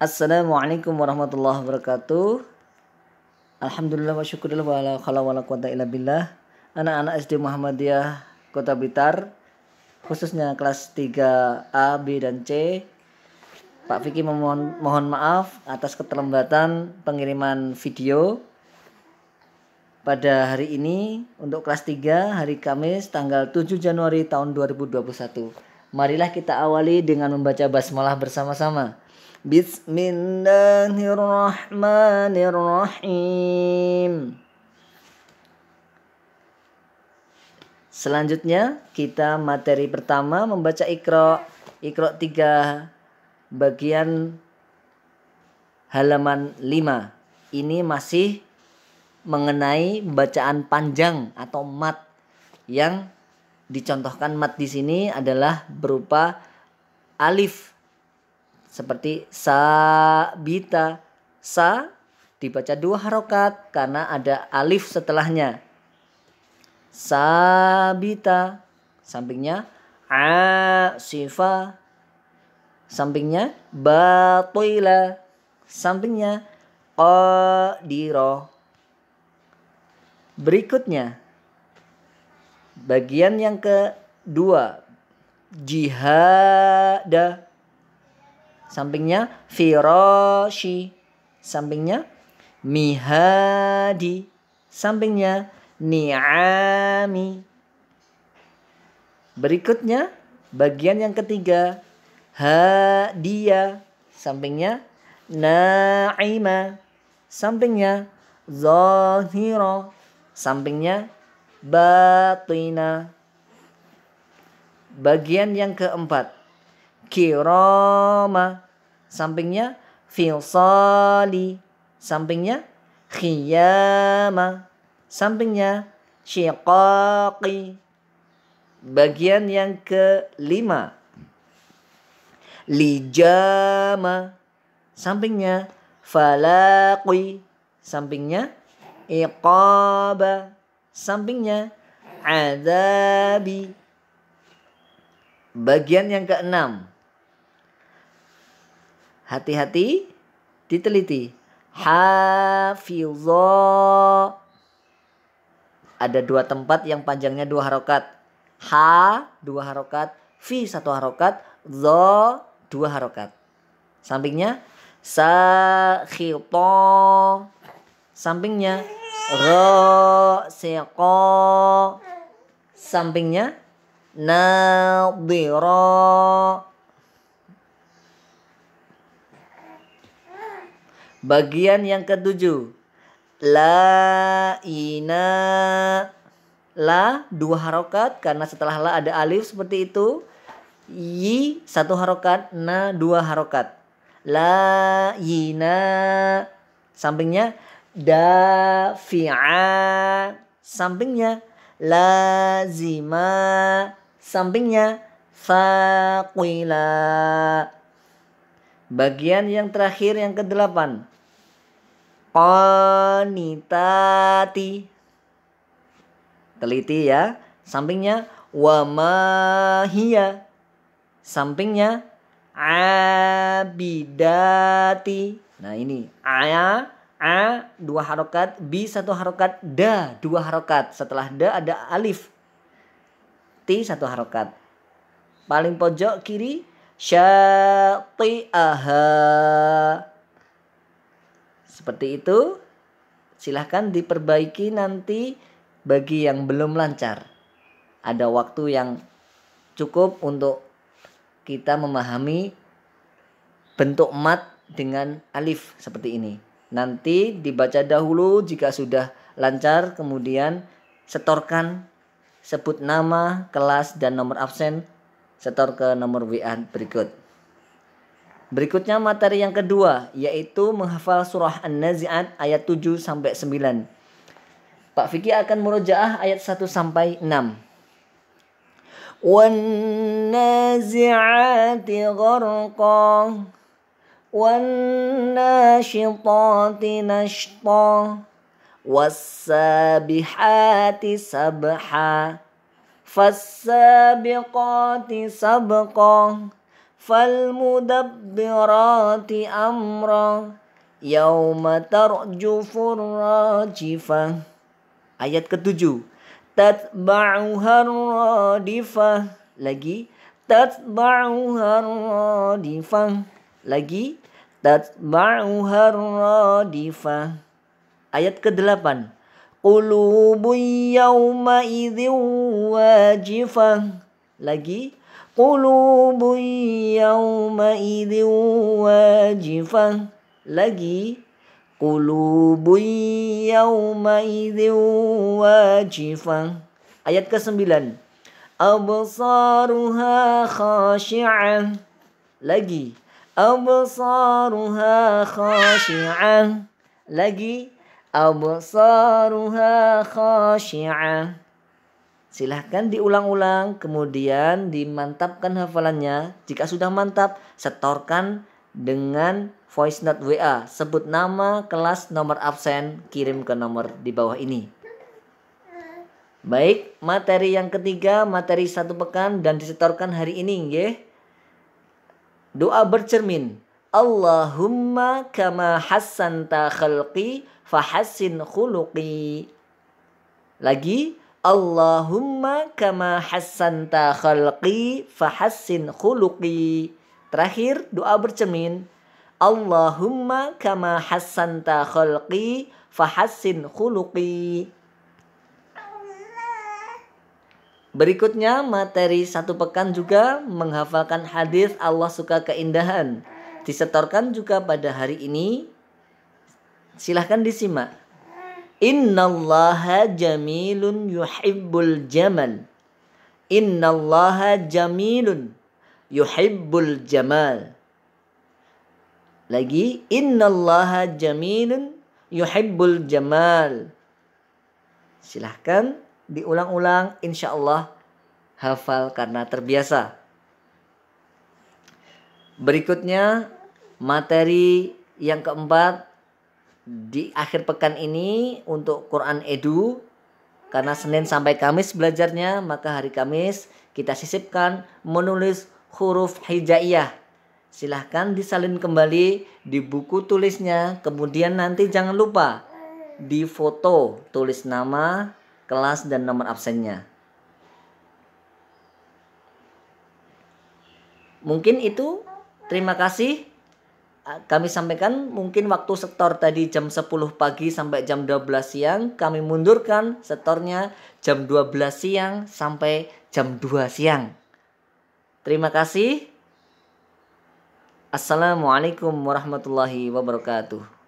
Assalamualaikum warahmatullahi wabarakatuh. Alhamdulillah wa syukurillah wa la khala wa quwata illa billah. Anak-anak SD Muhammadiyah Kota Bitar khususnya kelas 3A, B dan C. Pak Vicky memohon mohon maaf atas keterlambatan pengiriman video pada hari ini untuk kelas 3 hari Kamis tanggal 7 Januari tahun 2021. Marilah kita awali dengan membaca basmalah bersama-sama. بسم Selanjutnya kita materi pertama membaca Iqra. Iqra 3 bagian halaman 5. Ini masih mengenai bacaan panjang atau mat yang dicontohkan mat di sini adalah berupa alif seperti sabita. Sa dibaca dua harokat karena ada alif setelahnya. Sabita. Sampingnya asifa. Sampingnya batuila Sampingnya qadiro. Berikutnya bagian yang kedua jihada Sampingnya firoshi. Sampingnya mihadi. Sampingnya ni'ami. Berikutnya bagian yang ketiga hadiah. Sampingnya na'ima. Sampingnya Zohiro, Sampingnya batina. Bagian yang keempat kirama. Sampingnya filsali. Sampingnya khiyama. Sampingnya syiqaqi. Bagian yang kelima. Lijama. Sampingnya falaqi. Sampingnya iqaba. Sampingnya adabi. Bagian yang keenam Hati-hati, diteliti. zo. Ada dua tempat yang panjangnya dua harokat. Ha dua harokat, fi satu harokat, zo dua harokat. Sampingnya sa, to. Sampingnya ro seko. Sampingnya nadiro Bagian yang ketujuh. La ina la dua harokat karena setelah la ada alif seperti itu yi satu harokat na dua harokat la ina sampingnya da fi'a sampingnya la zima sampingnya faqila Bagian yang terakhir yang kedelapan. Qanitati. Teliti ya. Sampingnya wamahia. Sampingnya abidati. Nah ini aya a dua harokat, b satu harokat, da dua harokat. Setelah da ada alif, t satu harokat. Paling pojok kiri syati'aha. Seperti itu. Silahkan diperbaiki nanti bagi yang belum lancar. Ada waktu yang cukup untuk kita memahami bentuk mat dengan alif seperti ini. Nanti dibaca dahulu jika sudah lancar kemudian setorkan sebut nama, kelas dan nomor absen setor ke nomor WA berikut. Berikutnya materi yang kedua yaitu menghafal surah An-Nazi'at ayat 7 sampai 9. Pak Fiki akan murojaah ayat 1 sampai 6. والنازعات غرقا والناشطات نشطا والسابحات سبحا فالسابقات سبقا فالمدبرات أمرا يوم ترجف الراجفة Ayat ketujuh Tatba'uha radifah Lagi Tatba'uha radifah Lagi Tatba'uha radifah Ayat ke-8 قلوب يومئذ واجفة لقي قلوب يومئذ واجفة لقي قلوب يومئذ واجفة آيات كسمبلان أبصارها خاشعة لقي أبصارها خاشعة لقي Absaruha khashi'ah. Silahkan diulang-ulang, kemudian dimantapkan hafalannya. Jika sudah mantap, setorkan dengan voice note WA. Sebut nama, kelas, nomor absen, kirim ke nomor di bawah ini. Baik, materi yang ketiga, materi satu pekan dan disetorkan hari ini, Ye. Doa bercermin. Allahumma kama hassanta khalqi fahassin khuluqi. Lagi Allahumma kama hassanta khalqi fahassin khuluqi. Terakhir doa bercermin. Allahumma kama hassanta khalqi fahassin khuluqi. Berikutnya materi satu pekan juga menghafalkan hadis Allah suka keindahan. Disetorkan juga pada hari ini Silahkan disimak. Innallaha jamilun yuhibbul jamal. Innallaha jamilun yuhibbul jamal. Lagi, innallaha jamilun yuhibbul jamal. Silahkan diulang-ulang, insya Allah hafal karena terbiasa. Berikutnya materi yang keempat di akhir pekan ini untuk Quran Edu karena Senin sampai Kamis belajarnya maka hari Kamis kita sisipkan menulis huruf hijaiyah silahkan disalin kembali di buku tulisnya kemudian nanti jangan lupa di foto tulis nama kelas dan nomor absennya mungkin itu terima kasih kami sampaikan mungkin waktu setor tadi jam 10 pagi sampai jam 12 siang kami mundurkan setornya jam 12 siang sampai jam 2 siang. Terima kasih. Assalamualaikum warahmatullahi wabarakatuh.